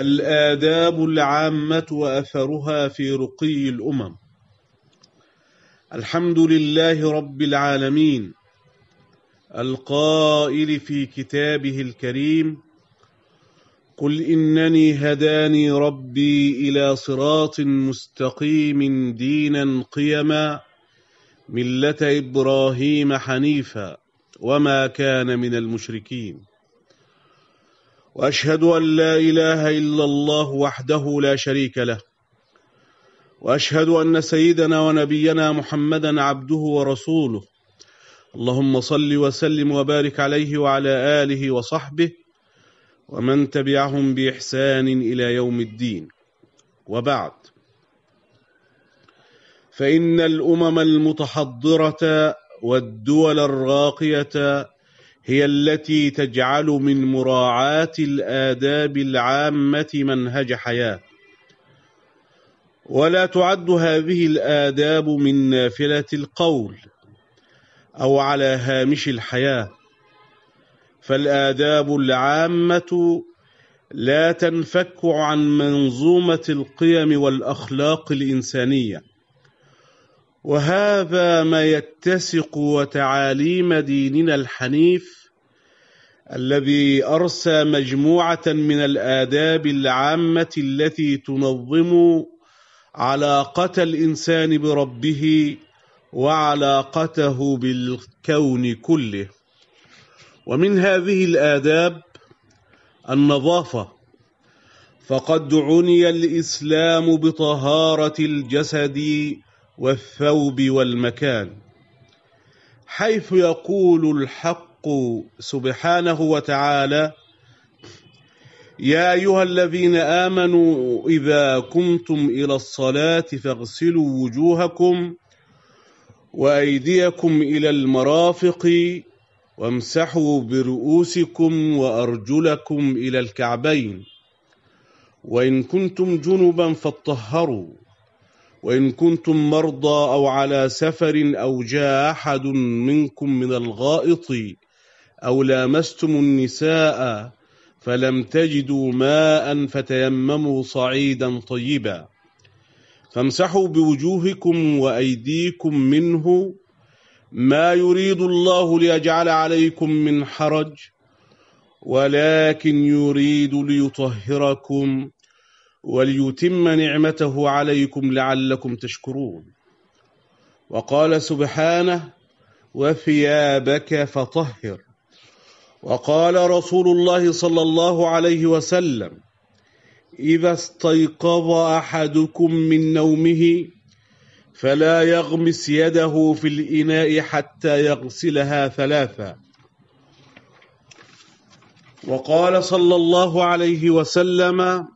الآداب العامة وأثرها في رقي الأمم الحمد لله رب العالمين القائل في كتابه الكريم قل إنني هداني ربي إلى صراط مستقيم دينا قيما ملة إبراهيم حنيفا وما كان من المشركين واشهد ان لا اله الا الله وحده لا شريك له واشهد ان سيدنا ونبينا محمدا عبده ورسوله اللهم صل وسلم وبارك عليه وعلى اله وصحبه ومن تبعهم باحسان الى يوم الدين وبعد فان الامم المتحضره والدول الراقيه هي التي تجعل من مراعاة الآداب العامة منهج حياة ولا تعد هذه الآداب من نافلة القول أو على هامش الحياة فالآداب العامة لا تنفك عن منظومة القيم والأخلاق الإنسانية وهذا ما يتسق وتعاليم ديننا الحنيف الذي أرسى مجموعة من الآداب العامة التي تنظم علاقة الإنسان بربه وعلاقته بالكون كله ومن هذه الآداب النظافة فقد عني الإسلام بطهارة الجسد والثوب والمكان حيث يقول الحق سبحانه وتعالى يا أيها الذين آمنوا إذا قمتم إلى الصلاة فاغسلوا وجوهكم وأيديكم إلى المرافق وامسحوا برؤوسكم وأرجلكم إلى الكعبين وإن كنتم جنبا فاطهروا وإن كنتم مرضى أو على سفر أو جاء أحد منكم من الغائط أو لامستم النساء فلم تجدوا ماء فتيمموا صعيدا طيبا فامسحوا بوجوهكم وأيديكم منه ما يريد الله ليجعل عليكم من حرج ولكن يريد ليطهركم وليتم نعمته عليكم لعلكم تشكرون وقال سبحانه وثيابك فطهر وقال رسول الله صلى الله عليه وسلم إذا استيقظ أحدكم من نومه فلا يغمس يده في الإناء حتى يغسلها ثلاثا وقال صلى الله عليه وسلم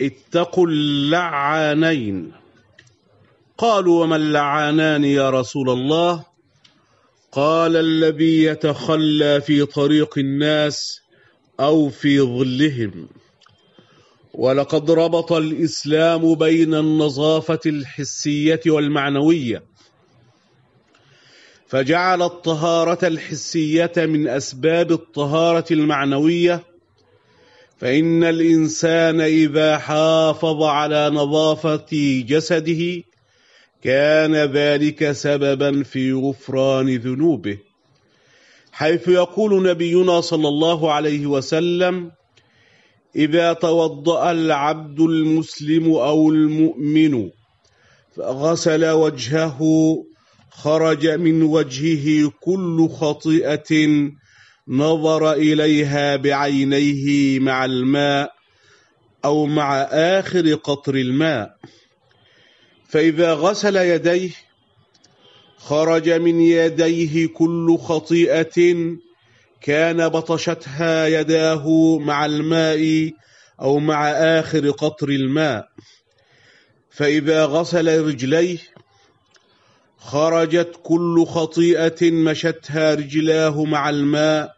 اتقوا اللعانين قالوا وما اللعانان يا رسول الله قال الذي يتخلى في طريق الناس أو في ظلهم ولقد ربط الإسلام بين النظافة الحسية والمعنوية فجعل الطهارة الحسية من أسباب الطهارة المعنوية فإن الإنسان إذا حافظ على نظافة جسده كان ذلك سببا في غفران ذنوبه حيث يقول نبينا صلى الله عليه وسلم إذا توضأ العبد المسلم أو المؤمن فغسل وجهه خرج من وجهه كل خطيئة نظر إليها بعينيه مع الماء أو مع آخر قطر الماء فإذا غسل يديه خرج من يديه كل خطيئة كان بطشتها يداه مع الماء أو مع آخر قطر الماء فإذا غسل رجليه خرجت كل خطيئة مشتها رجلاه مع الماء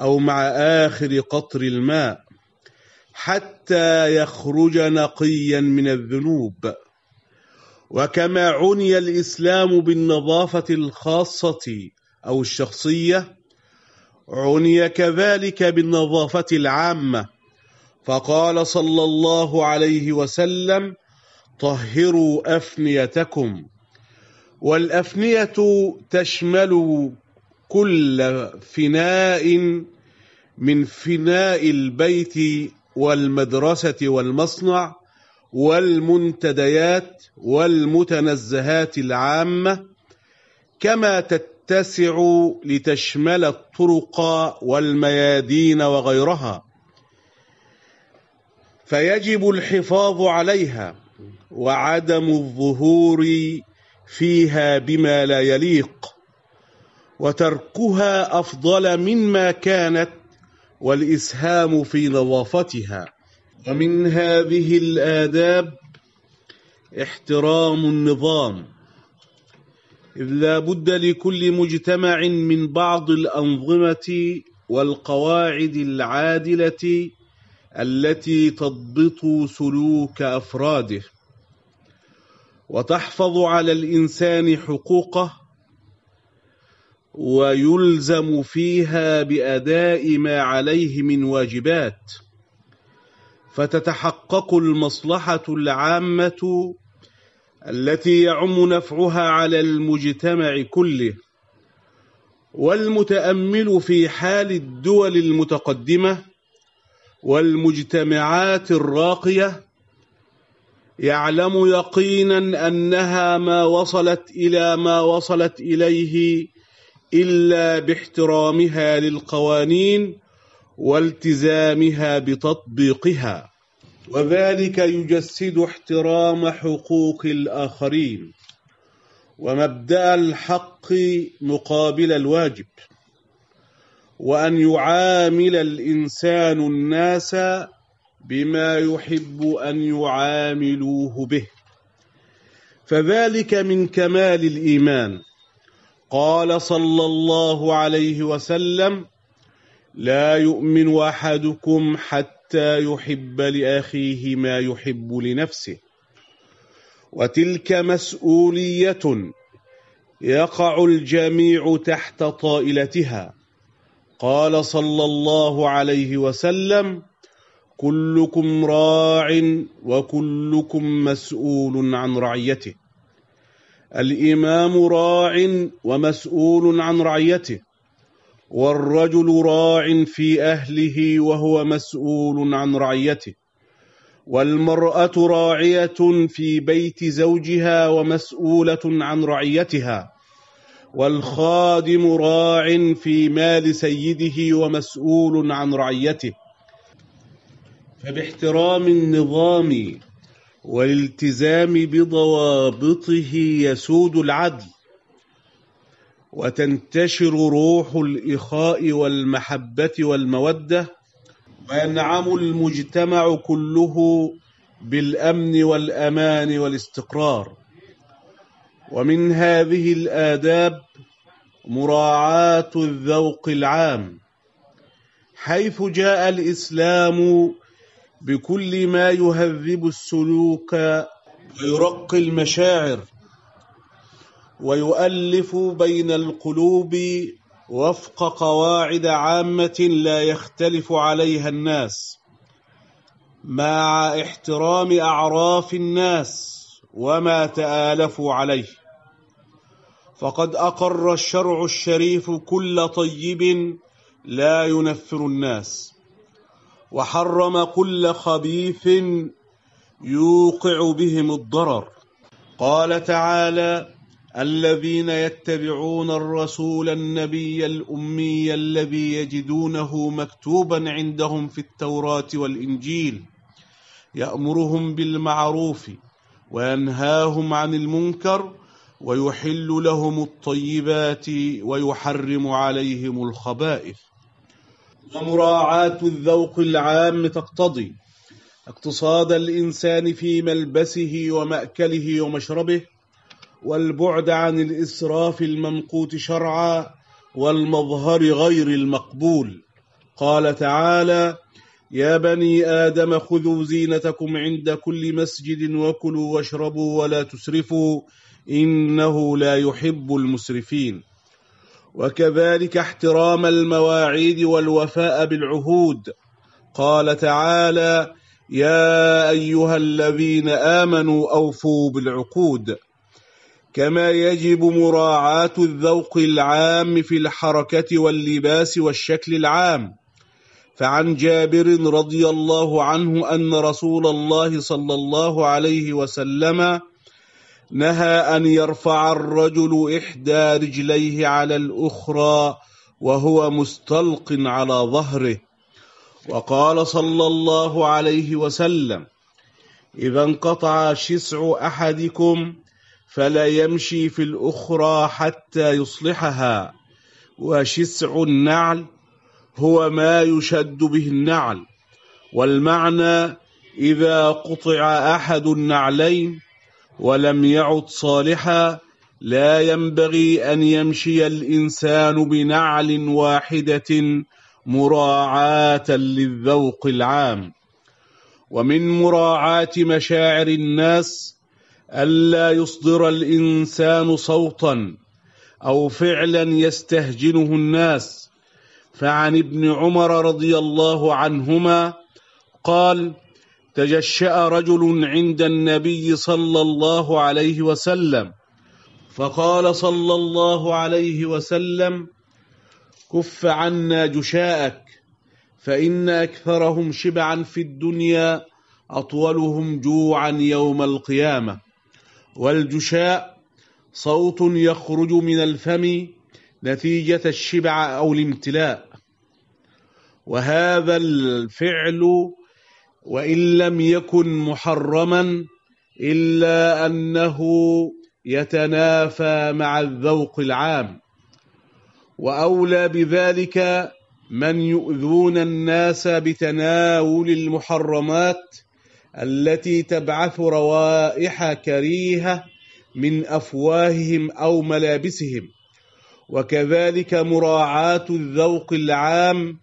أو مع آخر قطر الماء حتى يخرج نقيا من الذنوب وكما عني الإسلام بالنظافة الخاصة أو الشخصية عني كذلك بالنظافة العامة فقال صلى الله عليه وسلم طهروا أفنيتكم والأفنية تشمل كل فناء من فناء البيت والمدرسة والمصنع والمنتديات والمتنزهات العامة كما تتسع لتشمل الطرق والميادين وغيرها فيجب الحفاظ عليها وعدم الظهور فيها بما لا يليق وتركها أفضل مما كانت والإسهام في نظافتها ومن هذه الآداب احترام النظام إذ لا بد لكل مجتمع من بعض الأنظمة والقواعد العادلة التي تضبط سلوك أفراده وتحفظ على الإنسان حقوقه ويلزم فيها بأداء ما عليه من واجبات فتتحقق المصلحة العامة التي يعم نفعها على المجتمع كله والمتأمل في حال الدول المتقدمة والمجتمعات الراقية يعلم يقينا أنها ما وصلت إلى ما وصلت إليه إلا باحترامها للقوانين والتزامها بتطبيقها وذلك يجسد احترام حقوق الآخرين ومبدأ الحق مقابل الواجب وأن يعامل الإنسان الناس بما يحب أن يعاملوه به فذلك من كمال الإيمان قال صلى الله عليه وسلم لا يؤمن احدكم حتى يحب لاخيه ما يحب لنفسه وتلك مسؤوليه يقع الجميع تحت طائلتها قال صلى الله عليه وسلم كلكم راع وكلكم مسؤول عن رعيته الإمام راع ومسؤول عن رعيته والرجل راع في أهله وهو مسؤول عن رعيته والمرأة راعية في بيت زوجها ومسؤولة عن رعيتها والخادم راع في مال سيده ومسؤول عن رعيته فباحترام النظام والالتزام بضوابطه يسود العدل وتنتشر روح الإخاء والمحبة والمودة وينعم المجتمع كله بالأمن والأمان والاستقرار ومن هذه الآداب مراعاة الذوق العام حيث جاء الإسلام بكل ما يهذب السلوك ويرقي المشاعر ويؤلف بين القلوب وفق قواعد عامة لا يختلف عليها الناس مع احترام أعراف الناس وما تآلفوا عليه فقد أقر الشرع الشريف كل طيب لا ينفر الناس وحرم كل خبيث يوقع بهم الضرر قال تعالى الذين يتبعون الرسول النبي الأمي الذي يجدونه مكتوبا عندهم في التوراة والإنجيل يأمرهم بالمعروف وينهاهم عن المنكر ويحل لهم الطيبات ويحرم عليهم الخبائث ومراعاة الذوق العام تقتضي اقتصاد الإنسان في ملبسه ومأكله ومشربه والبعد عن الإسراف الممقوت شرعا والمظهر غير المقبول قال تعالى يا بني آدم خذوا زينتكم عند كل مسجد وكلوا واشربوا ولا تسرفوا إنه لا يحب المسرفين وكذلك احترام المواعيد والوفاء بالعهود قال تعالى يا أيها الذين آمنوا أوفوا بالعقود كما يجب مراعاة الذوق العام في الحركة واللباس والشكل العام فعن جابر رضي الله عنه أن رسول الله صلى الله عليه وسلم نهى أن يرفع الرجل إحدى رجليه على الأخرى وهو مستلق على ظهره وقال صلى الله عليه وسلم إذا انقطع شسع أحدكم فلا يمشي في الأخرى حتى يصلحها وشسع النعل هو ما يشد به النعل والمعنى إذا قطع أحد النعلين ولم يعد صالحا لا ينبغي أن يمشي الإنسان بنعل واحدة مراعاة للذوق العام ومن مراعاة مشاعر الناس ألا يصدر الإنسان صوتا أو فعلا يستهجنه الناس فعن ابن عمر رضي الله عنهما قال تجشأ رجل عند النبي صلى الله عليه وسلم فقال صلى الله عليه وسلم كف عنا جشاءك فإن أكثرهم شبعا في الدنيا أطولهم جوعا يوم القيامة والجشاء صوت يخرج من الفم نتيجة الشبع أو الامتلاء وهذا الفعل وإن لم يكن محرما إلا أنه يتنافى مع الذوق العام وأولى بذلك من يؤذون الناس بتناول المحرمات التي تبعث روائح كريهة من أفواههم أو ملابسهم وكذلك مراعاة الذوق العام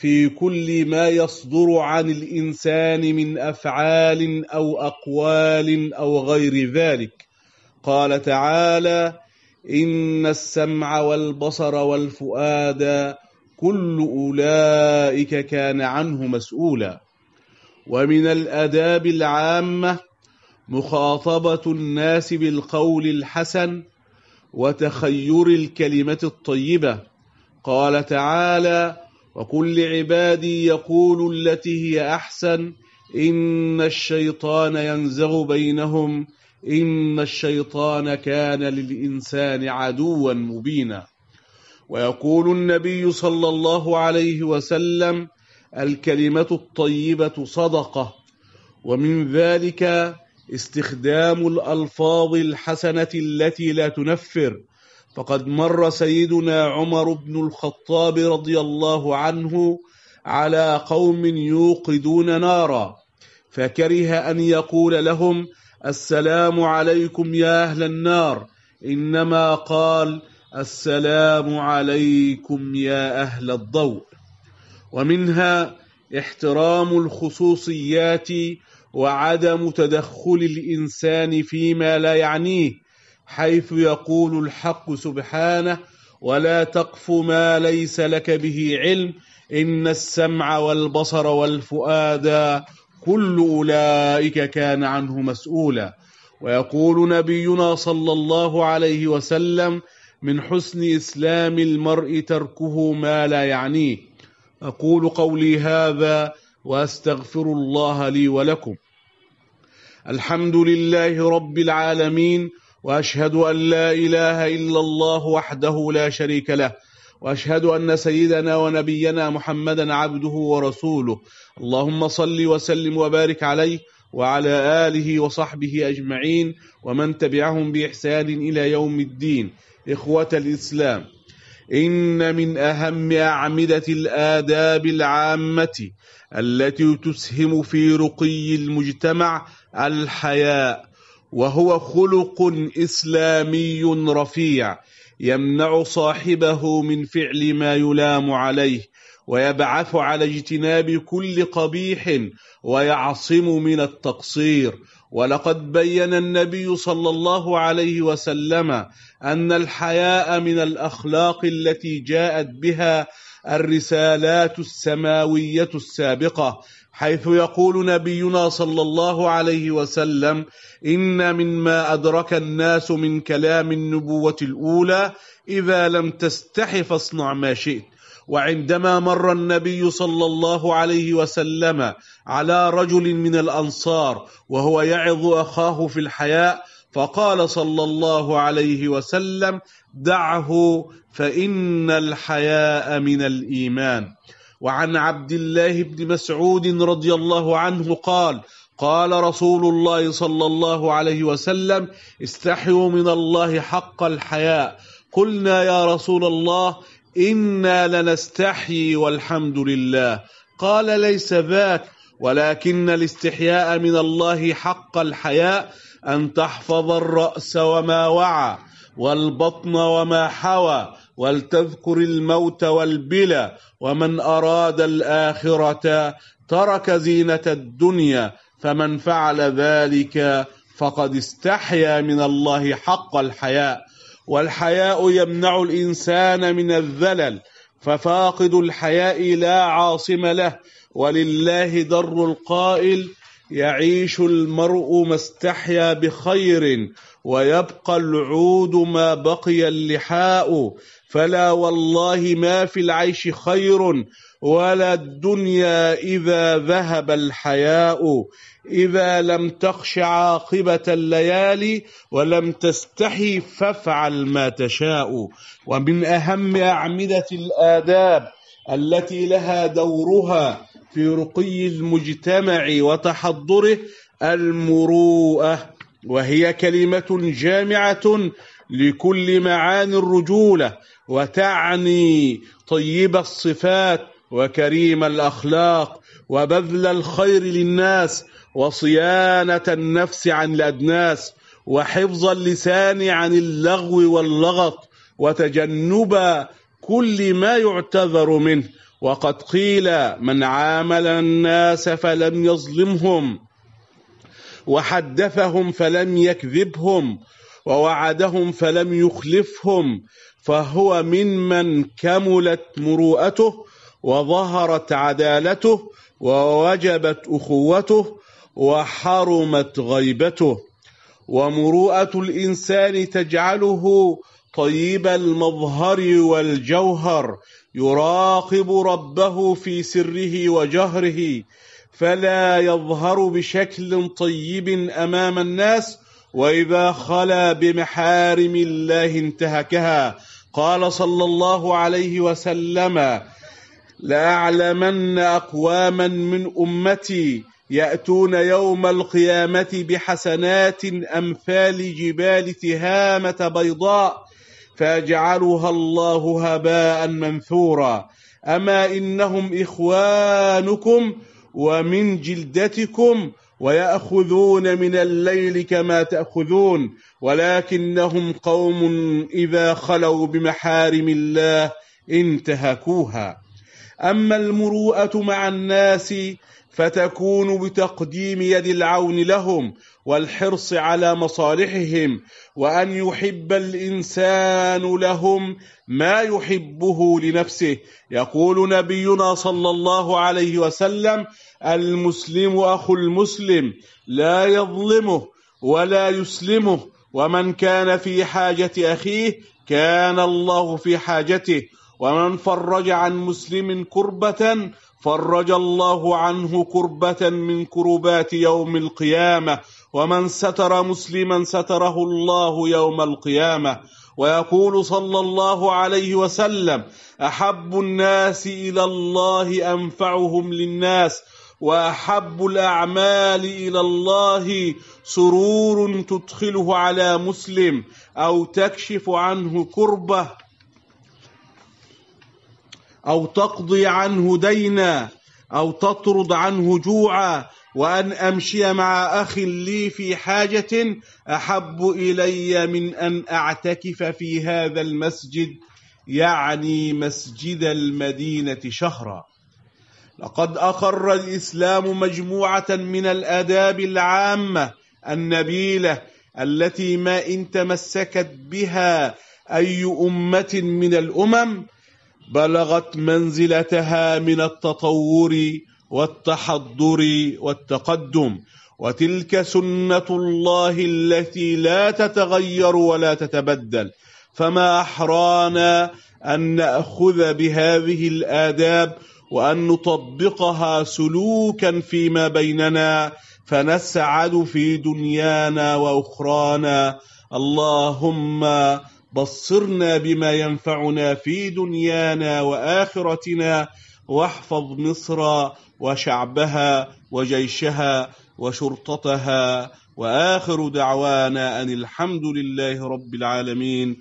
في كل ما يصدر عن الإنسان من أفعال أو أقوال أو غير ذلك قال تعالى إن السمع والبصر والفؤاد كل أولئك كان عنه مسؤولا ومن الأداب العامة مخاطبة الناس بالقول الحسن وتخير الكلمة الطيبة قال تعالى وقل لعبادي يقولوا التي هي أحسن إن الشيطان ينزغ بينهم إن الشيطان كان للإنسان عدوا مبينا ويقول النبي صلى الله عليه وسلم الكلمة الطيبة صدقة ومن ذلك استخدام الألفاظ الحسنة التي لا تنفر فقد مر سيدنا عمر بن الخطاب رضي الله عنه على قوم يوقدون نارا فكره أن يقول لهم السلام عليكم يا أهل النار إنما قال السلام عليكم يا أهل الضوء ومنها احترام الخصوصيات وعدم تدخل الإنسان فيما لا يعنيه حيث يقول الحق سبحانه ولا تقف ما ليس لك به علم إن السمع والبصر والفؤاد كل أولئك كان عنه مسؤولا ويقول نبينا صلى الله عليه وسلم من حسن إسلام المرء تركه ما لا يعنيه أقول قولي هذا وأستغفر الله لي ولكم الحمد لله رب العالمين وأشهد أن لا إله إلا الله وحده لا شريك له وأشهد أن سيدنا ونبينا محمدا عبده ورسوله اللهم صل وسلم وبارك عليه وعلى آله وصحبه أجمعين ومن تبعهم بإحسان إلى يوم الدين إخوة الإسلام إن من أهم أعمدة الآداب العامة التي تسهم في رقي المجتمع الحياء وهو خلق اسلامي رفيع يمنع صاحبه من فعل ما يلام عليه ويبعث على اجتناب كل قبيح ويعصم من التقصير ولقد بين النبي صلى الله عليه وسلم ان الحياء من الاخلاق التي جاءت بها الرسالات السماويه السابقه حيث يقول نبينا صلى الله عليه وسلم ان مما ادرك الناس من كلام النبوه الاولى اذا لم تستح فاصنع ما شئت وعندما مر النبي صلى الله عليه وسلم على رجل من الانصار وهو يعظ اخاه في الحياء فقال صلى الله عليه وسلم دعه فإن الحياء من الإيمان وعن عبد الله بن مسعود رضي الله عنه قال قال رسول الله صلى الله عليه وسلم استحيوا من الله حق الحياء قلنا يا رسول الله إنا لنستحي والحمد لله قال ليس ذاك ولكن الاستحياء من الله حق الحياء أن تحفظ الرأس وما وعى والبطن وما حوى ولتذكر الموت والبلى ومن أراد الآخرة ترك زينة الدنيا فمن فعل ذلك فقد استحيا من الله حق الحياء والحياء يمنع الإنسان من الذلل ففاقد الحياء لا عاصم له ولله در القائل يعيش المرء ما استحيا بخير ويبقى العود ما بقي اللحاء فلا والله ما في العيش خير ولا الدنيا اذا ذهب الحياء اذا لم تخش عاقبه الليالي ولم تستحي فافعل ما تشاء ومن اهم اعمده الاداب التي لها دورها في رقي المجتمع وتحضره المروءه وهي كلمه جامعه لكل معاني الرجوله وتعني طيب الصفات وكريم الاخلاق وبذل الخير للناس وصيانه النفس عن الادناس وحفظ اللسان عن اللغو واللغط وتجنب كل ما يعتذر منه وقد قيل من عامل الناس فلم يظلمهم وحدثهم فلم يكذبهم ووعدهم فلم يخلفهم فهو ممن كملت مروءته وظهرت عدالته ووجبت اخوته وحرمت غيبته ومروءه الانسان تجعله طيب المظهر والجوهر يراقب ربه في سره وجهره فلا يظهر بشكل طيب امام الناس واذا خلا بمحارم الله انتهكها قال صلى الله عليه وسلم لاعلمن اقواما من امتي ياتون يوم القيامه بحسنات امثال جبال تهامه بيضاء فيجعلها الله هباء منثورا أما إنهم إخوانكم ومن جلدتكم ويأخذون من الليل كما تأخذون ولكنهم قوم إذا خلوا بمحارم الله انتهكوها أما المروءة مع الناس فتكون بتقديم يد العون لهم والحرص على مصالحهم وان يحب الانسان لهم ما يحبه لنفسه يقول نبينا صلى الله عليه وسلم المسلم اخو المسلم لا يظلمه ولا يسلمه ومن كان في حاجه اخيه كان الله في حاجته ومن فرج عن مسلم كربه فرج الله عنه كربة من كربات يوم القيامة ومن ستر مسلما ستره الله يوم القيامة ويقول صلى الله عليه وسلم أحب الناس إلى الله أنفعهم للناس واحب الاعمال الى الله سرور تدخله على مسلم او تكشف عنه كربه أو تقضي عنه دينا أو تطرد عنه جوعا وأن أمشي مع أخ لي في حاجة أحب إلي من أن أعتكف في هذا المسجد يعني مسجد المدينة شهرا لقد أقر الإسلام مجموعة من الآداب العامة النبيلة التي ما إن تمسكت بها أي أمة من الأمم بلغت منزلتها من التطور والتحضر والتقدم وتلك سنه الله التي لا تتغير ولا تتبدل فما احرانا ان ناخذ بهذه الاداب وان نطبقها سلوكا فيما بيننا فنسعد في دنيانا واخرانا اللهم بصرنا بما ينفعنا في دنيانا واخرتنا واحفظ مصر وشعبها وجيشها وشرطتها واخر دعوانا ان الحمد لله رب العالمين